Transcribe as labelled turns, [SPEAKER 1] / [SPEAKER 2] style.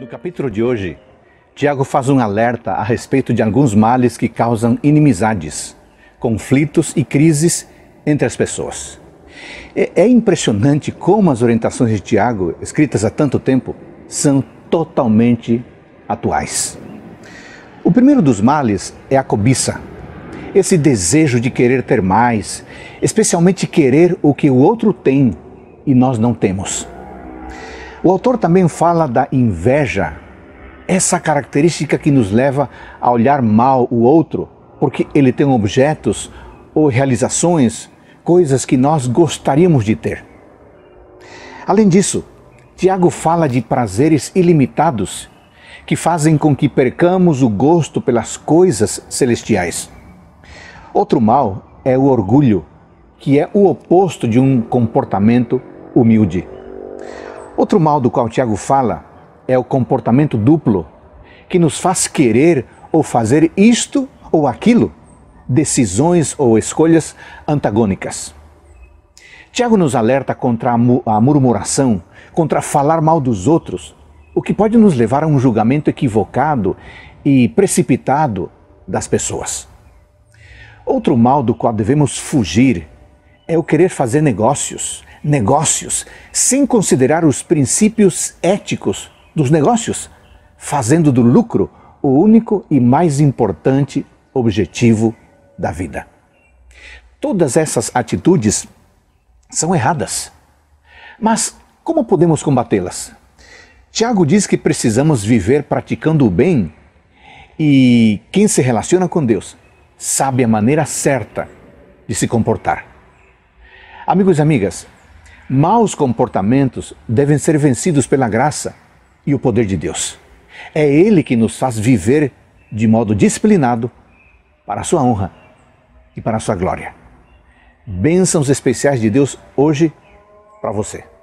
[SPEAKER 1] No capítulo de hoje, Tiago faz um alerta a respeito de alguns males que causam inimizades, conflitos e crises entre as pessoas. É, é impressionante como as orientações de Tiago, escritas há tanto tempo, são totalmente atuais. O primeiro dos males é a cobiça, esse desejo de querer ter mais, especialmente querer o que o outro tem e nós não temos. O autor também fala da inveja, essa característica que nos leva a olhar mal o outro, porque ele tem objetos ou realizações, coisas que nós gostaríamos de ter. Além disso, Tiago fala de prazeres ilimitados que fazem com que percamos o gosto pelas coisas celestiais. Outro mal é o orgulho, que é o oposto de um comportamento humilde. Outro mal do qual Tiago fala é o comportamento duplo, que nos faz querer ou fazer isto ou aquilo, decisões ou escolhas antagônicas. Tiago nos alerta contra a murmuração, contra falar mal dos outros, o que pode nos levar a um julgamento equivocado e precipitado das pessoas. Outro mal do qual devemos fugir é o querer fazer negócios, negócios sem considerar os princípios éticos dos negócios, fazendo do lucro o único e mais importante objetivo da vida. Todas essas atitudes são erradas. Mas como podemos combatê-las? Tiago diz que precisamos viver praticando o bem e quem se relaciona com Deus sabe a maneira certa de se comportar. Amigos e amigas, Maus comportamentos devem ser vencidos pela graça e o poder de Deus. É Ele que nos faz viver de modo disciplinado para a Sua honra e para a Sua glória. Bênçãos especiais de Deus hoje para você.